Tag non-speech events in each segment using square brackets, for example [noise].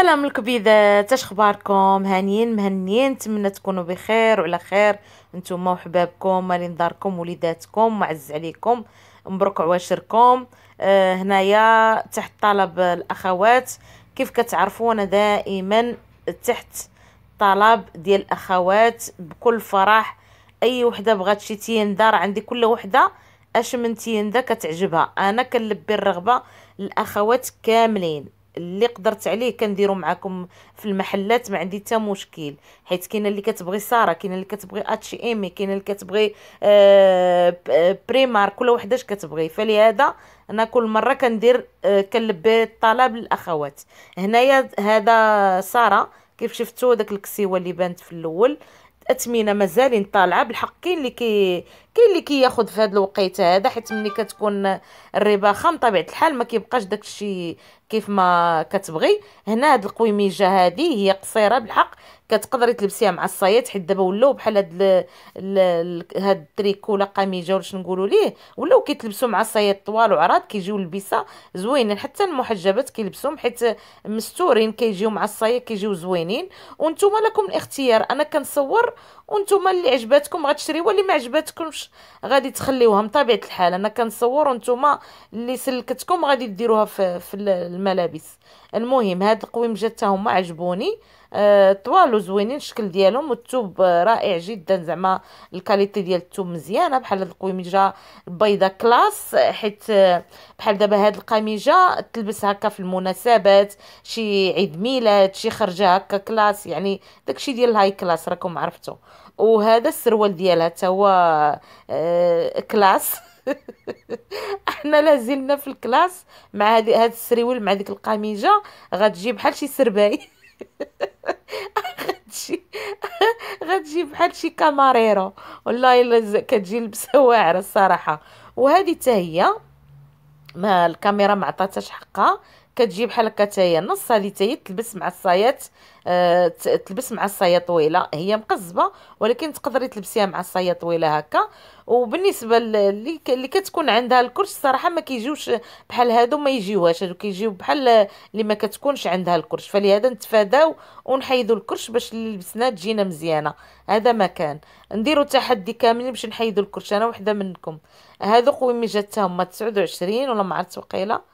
السلام الكبيدات اش اخباركم هانيين مهنيين نتمنى تكونوا بخير وعلى خير نتوما وحبابكم مالين داركم وليداتكم معز عليكم مبروك عواشركم آه هنايا تحت طلب الاخوات كيف كتعرفوا انا دائما تحت طلب ديال الاخوات بكل فرح اي وحده بغات شي تيندار عندي كل وحده اش من تيندا كتعجبها انا كنلبي الرغبه الاخوات كاملين اللي قدرت عليه كنديرو معاكم في المحلات ما عندي حتى مشكل حيت كاينه اللي كتبغي ساره كاينه اللي كتبغي اتش ام كاينه اللي كتبغي آه بريمار كل وحده اش كتبغي فلهذا انا كل مره كندير آه كنلبي الطلب للاخوات هنايا هذا ساره كيف شفتوا داك الكسيوه اللي بانت في الاول اثمنه مازالين طالعه بالحق كاين اللي كي كاين اللي كياخذ كي في هذا الوقيته هذا حيت ملي كتكون الربا خام طبيعه الحال ما كيبقاش داكشي كيف ما كتبغي هنا هاد القويميجه هادي هي قصيره بالحق كتقدري تلبسيها مع الصايات حيت دابا ولاو بحال هاد هاد التريكو ولا قميجه ولا شنو نقولوا ليه ولاو كيتلبسوا مع الصايات طوال وعراض كيجيو لبسه زوينين حتى المحجبات كيلبسوهم حيت مستورين كيجيو مع الصايه كيجيو زوينين وانتم لكم الاختيار انا كنصور وانتم اللي عجباتكم غتشريوها اللي ما غادي تخليوها بطبيعه الحال انا كنصور وانتم اللي سلكتكم غادي ديروها في, في الملابس المهم هاد القويم جات هما عجبوني آه، طوال وزوينين الشكل ديالهم والثوب آه، رائع جدا زعما الكاليتي ديال الثوب مزيانه بحال هاد القميجه البيضه كلاس آه، حيت بحال دابا هاد القميجه تلبس هكا في المناسبات شي عيد ميلاد شي خرجه هكا كلاس يعني داكشي ديال الهاي كلاس راكم عرفتو وهذا السروال ديالها حتى هو آه كلاس [laughs] احنا لازلنا في الكلاس مع هاد السريول مع ديك القميجه غتجي بحال شي سرباي [laughs] غتجي غتجي بحال شي كاماريرو والله الا كتجي لبسه واعره الصراحه وهذه حتى هي ما الكاميرا ما عطاتهاش حقها كتجي بحال هكا تاهي نص اللي تاهي تلبس مع الصايات آه تلبس مع الصايه طويله هي مقزبه ولكن تقدري تلبسيها مع الصايه طويله هكا وبالنسبه اللي اللي كتكون عندها الكرش الصراحه ما كيجيوش بحال هادو ما يجيوهاش هادو كيجيو بحال اللي ما كتكونش عندها الكرش فلهذا نتفاداو ونحيدو الكرش باش اللي لبسناه تجينا مزيانه هذا ما كان نديرو تحدي كامل باش نحيدو الكرش انا وحده منكم هادو قويمي جات هما 29 ولا ما عرفت وقيله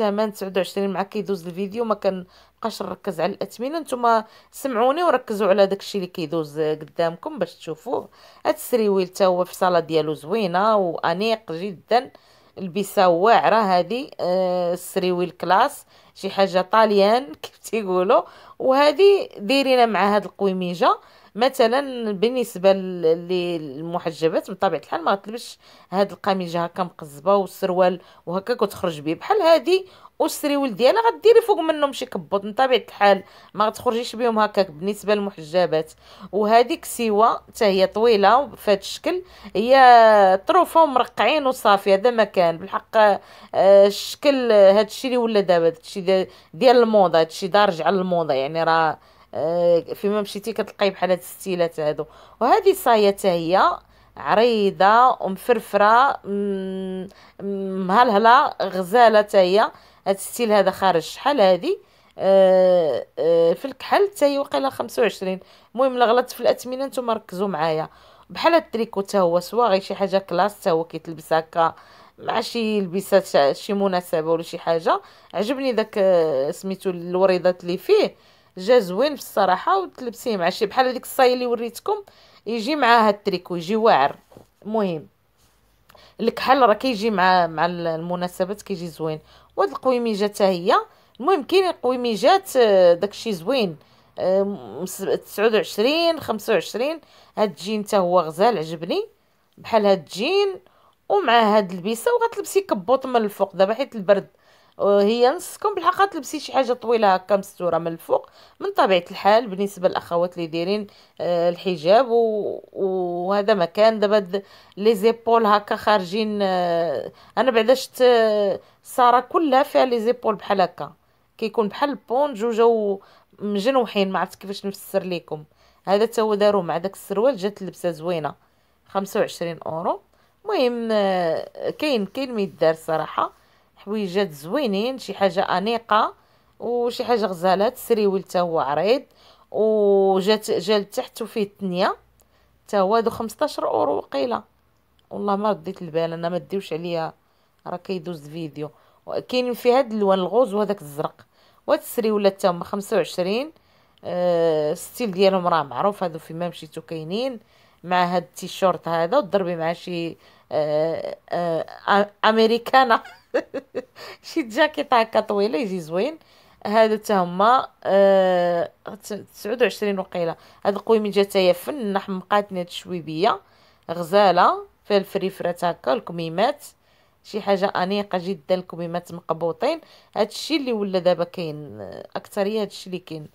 الثمن 29 معاك كيدوز الفيديو ما كنبقاش نركز على الاثمنه نتوما سمعوني وركزوا على داكشي اللي كيدوز قدامكم باش تشوفوه هاد السريويل تا هو في صاله ديالو زوينه وانيق جدا البسه واعره هذه آه السريويل كلاس شي حاجه طاليان [laughs] كيف تيقولوا وهذه دايرينها مع هاد القويميجه مثلا بالنسبه للمحجبات بطبيعه الحال ما تلبش هاد القميجه هكا مقزبه والسروال وهكا كتخرج به بحال هادي والسريول ديالها غديري فوق منهم شي كبوط من طبيعه الحال ما غتخرجيش بهم هكا بالنسبه للمحجبات وهذيك سيوا حتى هي طويله بهذا الشكل هي طروفه ومرقعين وصافي هذا ما كان بالحق آه، الشكل هذا الشيء اللي ولا دابا هذا الشيء ديال الموضه هذا الشيء دارج على الموضه يعني راه آه، فيما مشيتي كتلقاي بحال هاد الستيلات هادو وهذه صايه هي عريضه ومفرفره مهلهله غزاله حتى هي هاد الستيل هذا خارج شحال هذه أه أه في الكحل حتى هي وقيلا 25 المهم الا غلطت في الاثمنه نتوما ركزوا معايا بحال هاد التريكو حتى هو سوا غير شي حاجه كلاس حتى هو كيتلبس هكا مع شي لبسات شي مناسبه ولا شي حاجه عجبني داك آه، سميتو الوريضات اللي فيه جا زوين بالصراحه وتلبسيه مع شي بحال هذيك الصاي اللي وريتكم يجي مع هاد التريكو يجي واعر مهم الكحل راه كيجي مع مع المناسبات كيجي زوين وهاد القويميجه حتى هي المهم كاينين قويميجات آه، داكشي زوين تسعود وعشرين خمسة وعشرين هاد الجين تا هو غزال عجبني بحال هاد الجين ومع هاد البيسة وغتلبسي كبوط من الفوق دابا حيت البرد هي نصكم بالحق تلبسي شي حاجه طويله هكا مستوره من الفوق من طبيعه الحال بالنسبه للاخوات اللي دايرين آه، الحجاب وهذا مكان دابا لي زيبول هكا خارجين آه، انا بعدا شفت آه، ساره كلها فيها لي زيبول بحال هكا كيكون بحال البونج وجاو مجنوحين ما عرفت كيفاش نفسر ليكم هذا تا هو داروه مع داك السروال جات اللبسه زوينه 25 اورو المهم كاين كاين ميدار صراحه حويجات زوينين شي حاجه انيقه وشي حاجه غزاله السريويل حتى هو عريض وجات جا لتحت وفيه الثنيه حتى هو هادو 15 اورو قيله والله ما رديت البال انا ما ديوش عليا راه كيدوز فيديو كاين في هاد اللوان الغوز وهذاك الزرق وهاد السريوله حتى هما 25 أه الستيل ديالهم راه معروف هادو فيما مشيتو كاينين مع هاد التيشورت هذا وتضربي مع شي أه أه امريكانا [laughs] [laughs] شي جاكيط هكا طويله يجي زوين هذا حتى هما أه... 29 وقيله هاد القويمه جات هي فن حمقاتني هاد الشويبيه غزاله فيها الفريفرات هكا الكميمات شي حاجه انيقه جدا الكميمات مقبوطين هادشي اللي ولا دابا كاين آه، اكثريه هادشي اللي كاين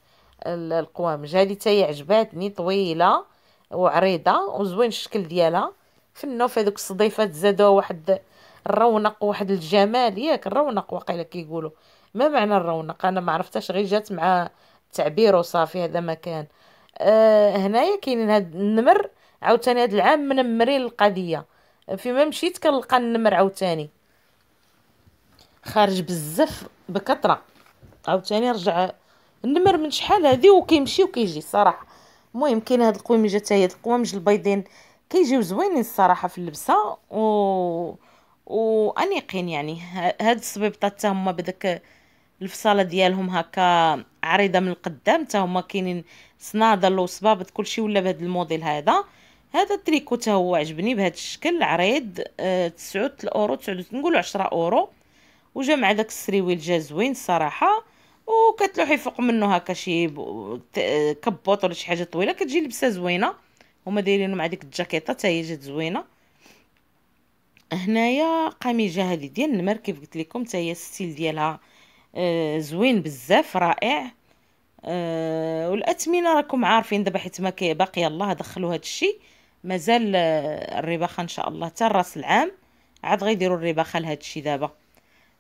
القوامج هادي تاهي عجباتني طويله وعريضه وزوين الشكل ديالها فنو في هذوك الصديفات زادوها واحد الرونق واحد الجمال ياك الرونق واقيلا كيقولوا ما معنى الرونق انا ما عرفتش غير جات مع تعبير وصافي هذا ما كان آه هنايا كاينين هاد النمر عاوتاني هاد العام منمرين القضيه فيما مشيت كنلقى النمر عاوتاني خارج بزاف بكثره عاوتاني رجع النمر من شحال هذه وكيمشي وكيجي صراحه المهم كاين هاد القويمجه تاع هاد القوامج البيضين كيجيو زوينين الصراحه في اللبسه و وانيقين يعني هاد الصبيبطه حتى هما بداك الفصاله ديالهم هكا عريضه من القدام حتى هما كاينين صنادل وصبابط كلشي ولا بهاد الموديل هذا هذا التريكو حتى هو عجبني بهذا الشكل عريض تسعود أه اورو تسعود نقولوا عشرة اورو وجا مع داك السريويل جا زوين الصراحه وكتلوحي فوق منه هكا شي آه، كبوط ولا شي حاجه طويله كتجي لبسه زوينه هما دايرينو مع ديك الجاكيطه حتى هي جات زوينه هنايا قميجه هذه ديال كيف قلت لكم حتى هي الستيل ديالها آه زوين بزاف رائع آه والاثمنه راكم عارفين دابا حيت ما باقي الله دخلوا هذا الشيء مازال آه، الرباخه ان شاء الله حتى راس العام عاد غيديروا الرباخه لهذا الشيء دابا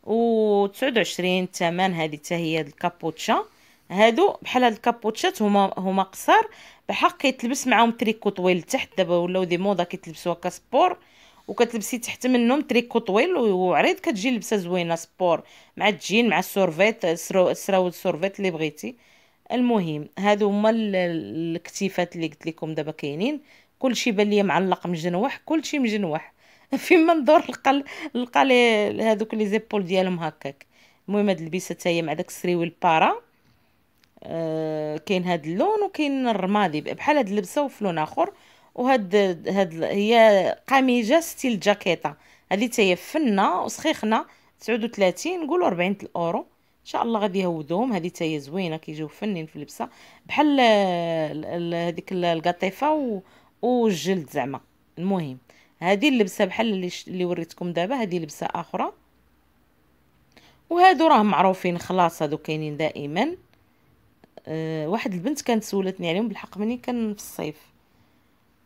و 29 الثمن هذه حتى هي الكابوتشا هادو بحال هاد الكابوتشات هما هما قصار بحق كيتلبس معاهم تريكو طويل لتحت دابا ولاو دي موضه كيتلبسوا كسبور سبور وكتلبسي تحت منهم تريكو طويل وعريض كتجي لبسه زوينه سبور مع الجين مع السورفيت السراول السورفيت اللي بغيتي المهم هادو هما الكتيفات اللي قلت لكم دابا كاينين كلشي بان ليا معلق مجنوح كلشي مجنوح [laughs] فيما ندور نلقى لي هادوك لي زيبول ديالهم هكاك المهم هاد اللبسه حتى هي مع داك السريوي البارا آه كاين هاد اللون وكاين الرمادي بحال هاد اللبسه وفي لون اخر وهاد هاد هي قميجه ستيل جاكيطه هادي تاهي فنه وسخيخنه وتلاتين نقولو ربعين الاورو ان شاء الله غادي يهودوهم هادي تاهي زوينه كيجيو فنين في اللبسه بحال هاديك القطيفه و... والجلد زعما المهم هادي اللبسه بحال اللي, ش... اللي وريتكم دابا هادي لبسه اخرى وهادو راهم معروفين خلاص هادو كاينين دائما أه واحد البنت كانت سولتني عليهم بالحق مني كان في الصيف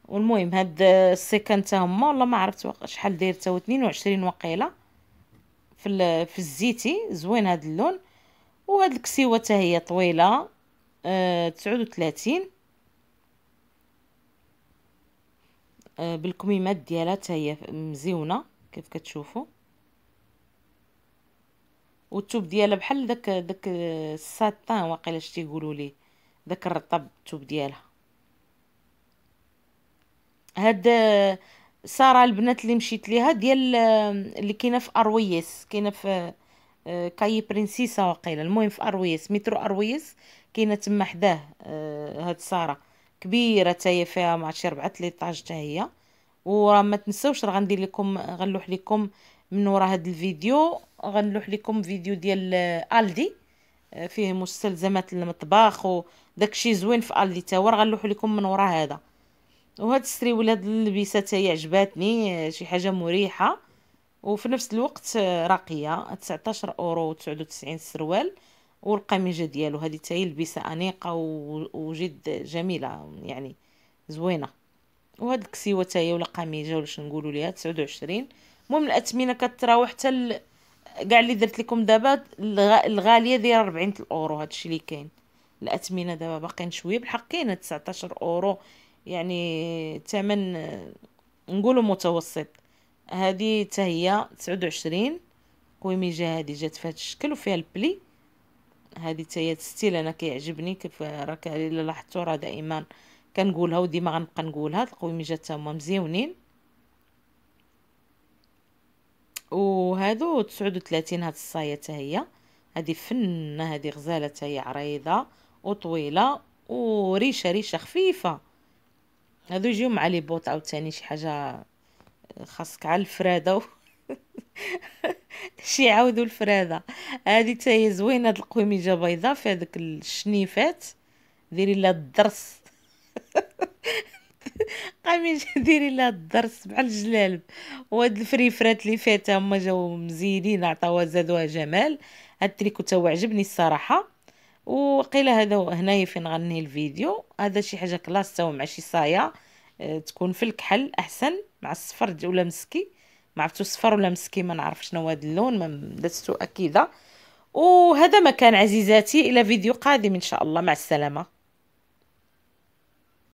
والمهم هاد السيكان تا هما والله ما عرفت شحال داير تا هو 22 وقيله في في الزيتي زوين هاد اللون وهاد الكسيوه تا هي طويله أه 39 أه بالكميمات ديالها تا هي مزيونه كيف كتشوفوا والتوب ديالها بحال داك داك الساتان واقيلا شتي تيقولوا ليه داك الرطب التوب ديالها هاد ساره البنات اللي مشيت ليها ديال اللي كاينه في ارويس كاينه في كاي برينسيسا وقيله المهم في ارويس مترو ارويس كاينه تما حداه هاد ساره كبيره تاهي فيها ما شي 4 13 حتى هي وراه ما تنساوش راه غندير لكم غنلوح لكم من ورا هاد الفيديو غنلوح لكم فيديو ديال الدي فيه مستلزمات المطبخ وداكشي زوين في الدي تا هو غنلوح لكم من ورا هذا وهاد ولا هاد اللبسه تاهي عجباتني شي حاجه مريحه وفي نفس الوقت راقيه 19 اورو و99 سروال والقميجه ديالو هذه تاهي لبسه انيقه وجد جميله يعني زوينه وهاد الكسيوه تاهي ولا قميجه ولا شنو نقولوا ليها 29 المهم الاثمنه كتراوح حتى ال... كاع اللي درت لكم دابا الغاليه دايره 40 الاورو هادشي اللي كاين الاثمنه دابا باقيين شويه بالحق كاينه 19 اورو يعني ثمن نقوله متوسط هذه تهي تسعود 29 قويميجه هذه جات في هذا الشكل وفيها البلي هذه تهي ستيل تستيل انا كيعجبني كيف راك الا لاحظتوا راه دائما كنقولها وديما غنبقى نقولها القويميجه حتى هما مزيونين وهادو 39 هاد الصايه حتى هي هذه فنه هذه غزاله حتى هي عريضه وطويله وريشه ريشه خفيفه هادو يجيو مع لي بوط عاوتاني شي حاجه خاصك على الفراده و... [laughs] شي عاودو الفراده هادي حتى هي زوينه هاد القويميجه بيضاء في هذوك الشنيفات ديري لها الدرس [laughs] قميجه ديري لها الدرس بحال الجلالب وهاد الفريفرات اللي فاتها هما جاو مزيدين عطاوها زادوها جمال هاد التريكو تا عجبني الصراحه وقيل هذا هنايا فين غني الفيديو هذا شي حاجه كلاس تاو مع شي صايه اه تكون في الكحل احسن مع الصفر ولا مسكي ما عرفتو صفر ولا مسكي ما نعرف شنو هذا اللون ما دازتو اكيده وهذا ما كان عزيزاتي الى فيديو قادم ان شاء الله مع السلامه